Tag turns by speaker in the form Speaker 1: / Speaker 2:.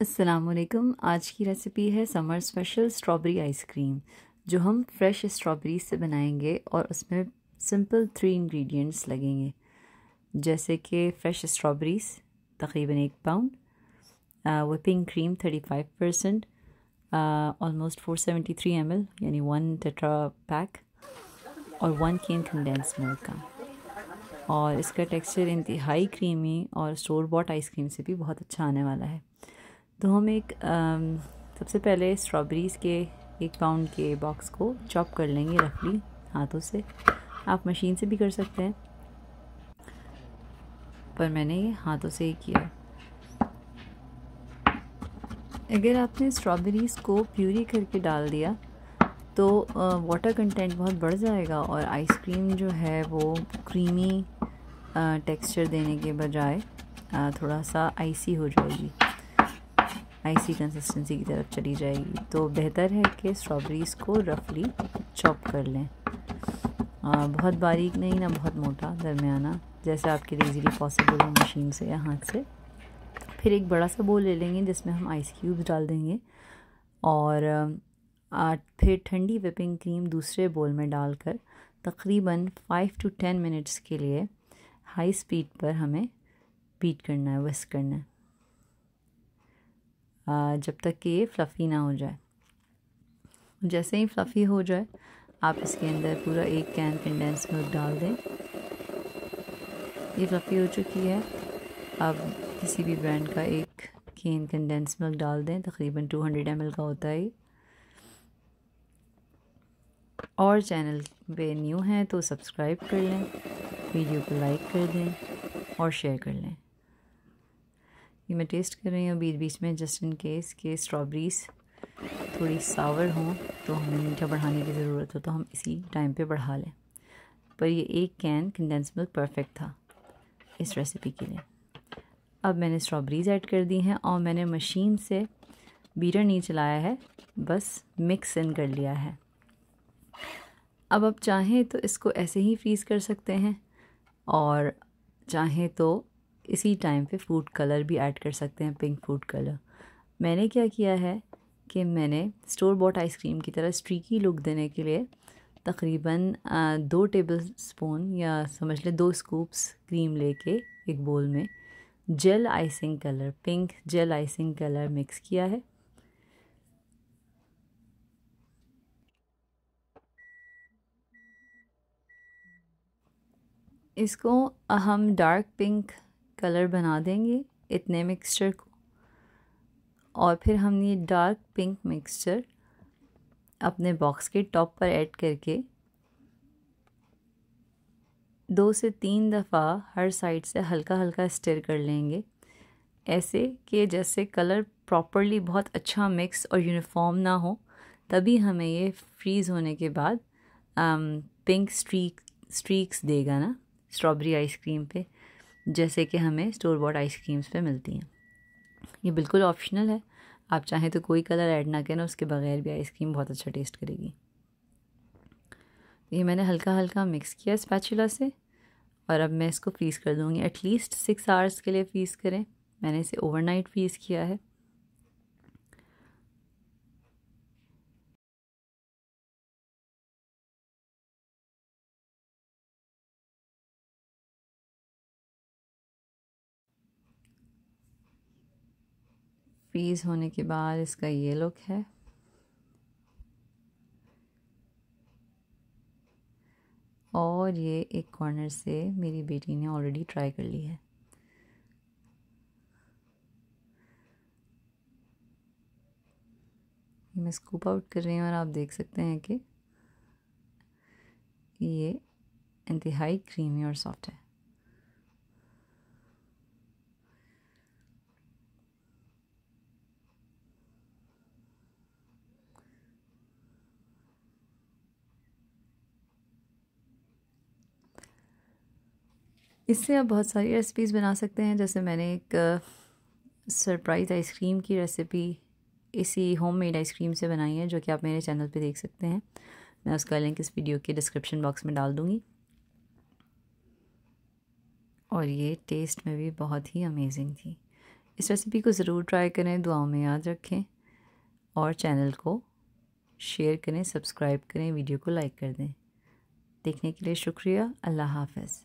Speaker 1: असलकम आज की रेसिपी है समर स्पेशल स्ट्रॉबेरी आइसक्रीम जो हम फ्रेश स्ट्रॉबेरी से बनाएंगे और उसमें सिंपल थ्री इंग्रेडिएंट्स लगेंगे जैसे कि फ्रेश स्ट्रॉबेरीज तकरीबन एक pound whipping cream thirty five percent almost four seventy three M L यानी वन टेट्रा पैक और वन केन कंडेंस मिल्क का और इसका टेक्सचर इंतहाई क्रीमी और स्टोर बॉट आइसक्रीम से भी बहुत अच्छा आने वाला है तो हम एक सबसे पहले स्ट्रॉबेरीज़ के एक पाउंड के बॉक्स को चॉप कर लेंगे रफली हाथों से आप मशीन से भी कर सकते हैं पर मैंने ये हाथों से ही किया अगर आपने स्ट्रॉबेरीज़ को प्यूरी करके डाल दिया तो वाटर कंटेंट बहुत बढ़ जाएगा और आइसक्रीम जो है वो क्रीमी टेक्सचर देने के बजाय थोड़ा सा आइसी हो जाएगी आइसी कंसिस्टेंसी की तरफ चली जाएगी तो बेहतर है कि स्ट्रॉबेरीज़ को रफली चॉप कर लें आ, बहुत बारीक नहीं ना बहुत मोटा दरमियाना जैसे आपके लिए इजीली पॉसिबल हो मशीन से या हाथ से फिर एक बड़ा सा बोल ले लेंगे जिसमें हम आइस क्यूब्स डाल देंगे और आ, फिर ठंडी विपिंग क्रीम दूसरे बोल में डालकर तकरीबन फ़ाइव टू टेन मिनट्स के लिए हाई स्पीड पर हमें बीट करना है विस्क करना है जब तक कि ये फ्लफ़ी ना हो जाए जैसे ही फ्लफ़ी हो जाए आप इसके अंदर पूरा एक कैन कंडेंस मिल्क डाल दें ये फ्लफ़ी हो चुकी है अब किसी भी ब्रांड का एक कैन कंडेंस मिल्क डाल दें तकरीबन 200 हंड्रेड का होता है और चैनल पे न्यू हैं तो सब्सक्राइब कर लें वीडियो को लाइक कर दें और शेयर कर लें ये मैं टेस्ट कर रही हूँ बीच बीच में जस्ट इन केस के स्ट्रॉबेरीज थोड़ी सावर हों तो हमें मीठा बढ़ाने की ज़रूरत हो तो हम इसी टाइम पे बढ़ा लें पर ये एक कैन कंडेंस मिल्क परफेक्ट था इस रेसिपी के लिए अब मैंने स्ट्रॉबेरीज ऐड कर दी हैं और मैंने मशीन से बीटर नहीं चलाया है बस मिक्स इन कर लिया है अब आप चाहें तो इसको ऐसे ही फ्रीज़ कर सकते हैं और चाहें तो इसी टाइम पे फूड कलर भी ऐड कर सकते हैं पिंक फूड कलर मैंने क्या किया है कि मैंने स्टोर बॉट आइसक्रीम की तरह स्ट्रीकी लुक देने के लिए तकरीबन दो टेबल स्पून या समझ लें दो स्कूप्स क्रीम लेके एक बोल में gel icing colour pink gel icing colour mix किया है इसको हम डार्क पिंक कलर बना देंगे इतने मिक्सचर को और फिर हम ये डार्क पिंक मिक्सचर अपने बॉक्स के टॉप पर ऐड करके दो से तीन दफ़ा हर साइड से हल्का हल्का स्टिर कर लेंगे ऐसे कि जैसे कलर प्रॉपरली बहुत अच्छा मिक्स और यूनिफॉर्म ना हो तभी हमें ये फ्रीज़ होने के बाद आम, पिंक स्ट्रीक स्ट्रीक्स देगा ना स्ट्रॉबेरी आइसक्रीम पे जैसे कि हमें स्टोर बॉट आइसक्रीम्स पे मिलती हैं ये बिल्कुल ऑप्शनल है आप चाहें तो कोई कलर ऐड ना करें उसके बगैर भी आइसक्रीम बहुत अच्छा टेस्ट करेगी ये मैंने हल्का हल्का मिक्स किया स्पैचुला से और अब मैं इसको फ्रीज़ कर दूँगी एटलीस्ट सिक्स आवर्स के लिए फ्रीज़ करें मैंने इसे ओवरनाइट फ्रीज़ किया है फ्रीज़ होने के बाद इसका ये लुक है और ये एक कॉर्नर से मेरी बेटी ने ऑलरेडी ट्राई कर ली है मैं स्कूप आउट कर रही हूँ और आप देख सकते हैं कि ये इंतहाई क्रीमी और सॉफ्ट है इससे आप बहुत सारी रेसिपीज़ बना सकते हैं जैसे मैंने एक सरप्राइज़ आइसक्रीम की रेसिपी इसी होम मेड आइसक्रीम से बनाई है जो कि आप मेरे चैनल पे देख सकते हैं मैं उसका लिंक इस वीडियो के डिस्क्रिप्शन बॉक्स में डाल दूँगी और ये टेस्ट में भी बहुत ही अमेजिंग थी इस रेसिपी को ज़रूर ट्राई करें दुआओं में याद रखें और चैनल को शेयर करें सब्सक्राइब करें वीडियो को लाइक कर दें देखने के लिए शुक्रिया अल्लाह हाफिज़